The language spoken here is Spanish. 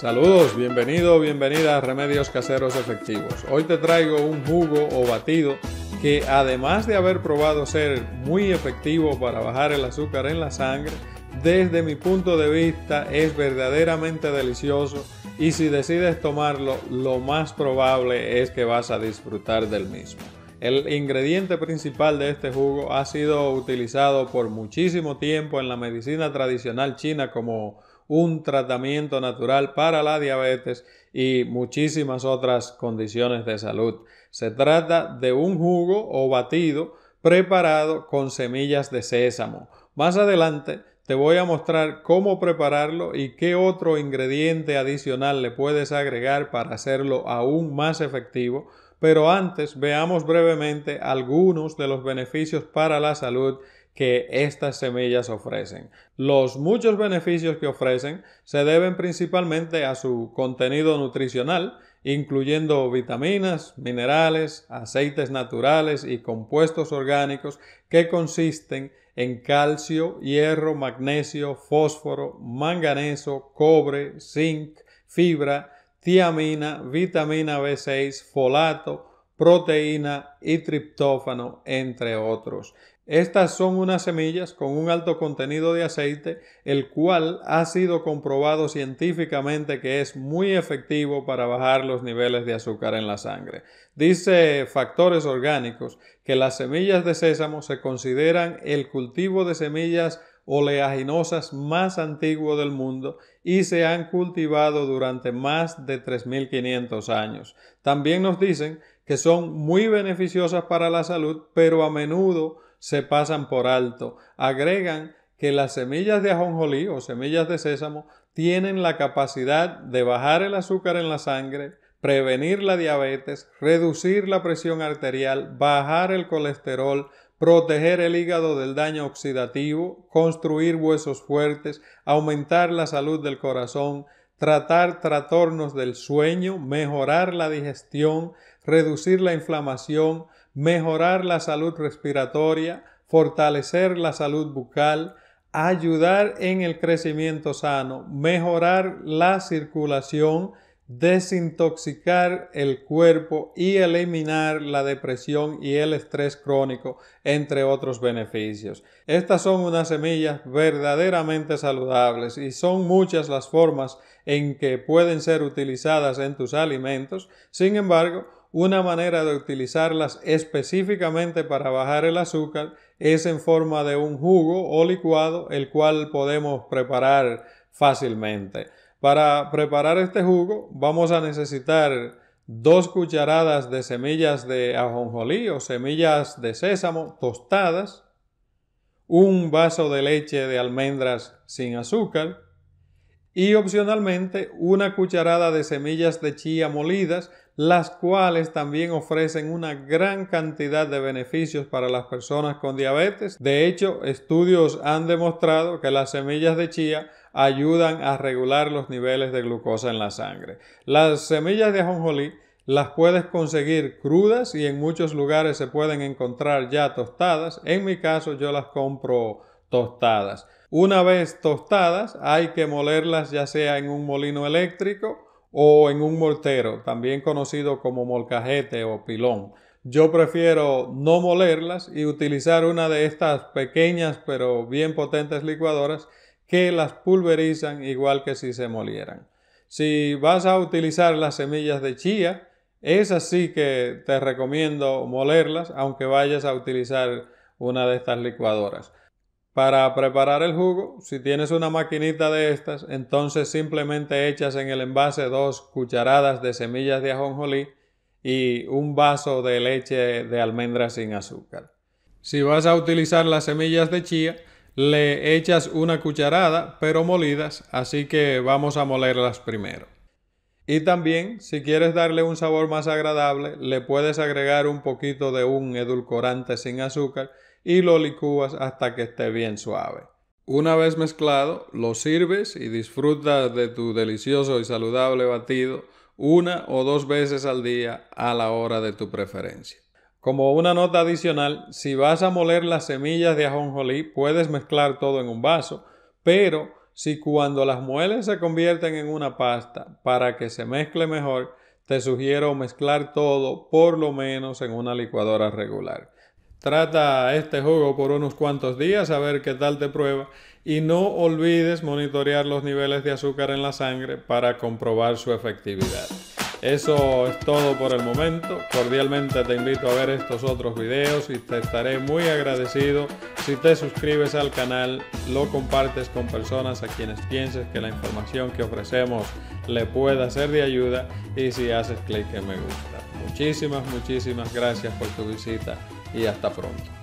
Saludos, bienvenido, bienvenida a Remedios Caseros Efectivos. Hoy te traigo un jugo o batido que además de haber probado ser muy efectivo para bajar el azúcar en la sangre, desde mi punto de vista es verdaderamente delicioso y si decides tomarlo lo más probable es que vas a disfrutar del mismo. El ingrediente principal de este jugo ha sido utilizado por muchísimo tiempo en la medicina tradicional china como un tratamiento natural para la diabetes y muchísimas otras condiciones de salud. Se trata de un jugo o batido preparado con semillas de sésamo. Más adelante te voy a mostrar cómo prepararlo y qué otro ingrediente adicional le puedes agregar para hacerlo aún más efectivo, pero antes veamos brevemente algunos de los beneficios para la salud que estas semillas ofrecen. Los muchos beneficios que ofrecen se deben principalmente a su contenido nutricional, incluyendo vitaminas, minerales, aceites naturales y compuestos orgánicos que consisten en calcio, hierro, magnesio, fósforo, manganeso, cobre, zinc, fibra, tiamina, vitamina B6, folato, proteína y triptófano, entre otros. Estas son unas semillas con un alto contenido de aceite, el cual ha sido comprobado científicamente que es muy efectivo para bajar los niveles de azúcar en la sangre. Dice Factores Orgánicos que las semillas de sésamo se consideran el cultivo de semillas oleaginosas más antiguo del mundo y se han cultivado durante más de 3.500 años. También nos dicen que son muy beneficiosas para la salud, pero a menudo se pasan por alto. Agregan que las semillas de ajonjolí o semillas de sésamo tienen la capacidad de bajar el azúcar en la sangre, prevenir la diabetes, reducir la presión arterial, bajar el colesterol, proteger el hígado del daño oxidativo, construir huesos fuertes, aumentar la salud del corazón, tratar trastornos del sueño, mejorar la digestión, reducir la inflamación, mejorar la salud respiratoria, fortalecer la salud bucal, ayudar en el crecimiento sano, mejorar la circulación, desintoxicar el cuerpo y eliminar la depresión y el estrés crónico, entre otros beneficios. Estas son unas semillas verdaderamente saludables y son muchas las formas en que pueden ser utilizadas en tus alimentos. Sin embargo, una manera de utilizarlas específicamente para bajar el azúcar es en forma de un jugo o licuado, el cual podemos preparar fácilmente. Para preparar este jugo vamos a necesitar dos cucharadas de semillas de ajonjolí o semillas de sésamo tostadas, un vaso de leche de almendras sin azúcar y opcionalmente una cucharada de semillas de chía molidas, las cuales también ofrecen una gran cantidad de beneficios para las personas con diabetes. De hecho, estudios han demostrado que las semillas de chía ayudan a regular los niveles de glucosa en la sangre. Las semillas de ajonjolí las puedes conseguir crudas y en muchos lugares se pueden encontrar ya tostadas. En mi caso yo las compro tostadas. Una vez tostadas hay que molerlas ya sea en un molino eléctrico o en un mortero, también conocido como molcajete o pilón. Yo prefiero no molerlas y utilizar una de estas pequeñas pero bien potentes licuadoras que las pulverizan igual que si se molieran. Si vas a utilizar las semillas de chía, ...es así que te recomiendo molerlas, aunque vayas a utilizar una de estas licuadoras. Para preparar el jugo, si tienes una maquinita de estas, entonces simplemente echas en el envase dos cucharadas de semillas de ajonjolí y un vaso de leche de almendra sin azúcar. Si vas a utilizar las semillas de chía, le echas una cucharada, pero molidas, así que vamos a molerlas primero. Y también, si quieres darle un sabor más agradable, le puedes agregar un poquito de un edulcorante sin azúcar y lo licúas hasta que esté bien suave. Una vez mezclado, lo sirves y disfrutas de tu delicioso y saludable batido una o dos veces al día a la hora de tu preferencia. Como una nota adicional, si vas a moler las semillas de ajonjolí, puedes mezclar todo en un vaso, pero si cuando las mueles se convierten en una pasta, para que se mezcle mejor, te sugiero mezclar todo por lo menos en una licuadora regular. Trata este jugo por unos cuantos días a ver qué tal te prueba y no olvides monitorear los niveles de azúcar en la sangre para comprobar su efectividad. Eso es todo por el momento. Cordialmente te invito a ver estos otros videos y te estaré muy agradecido si te suscribes al canal, lo compartes con personas a quienes pienses que la información que ofrecemos le pueda ser de ayuda y si haces clic en me gusta. Muchísimas, muchísimas gracias por tu visita y hasta pronto.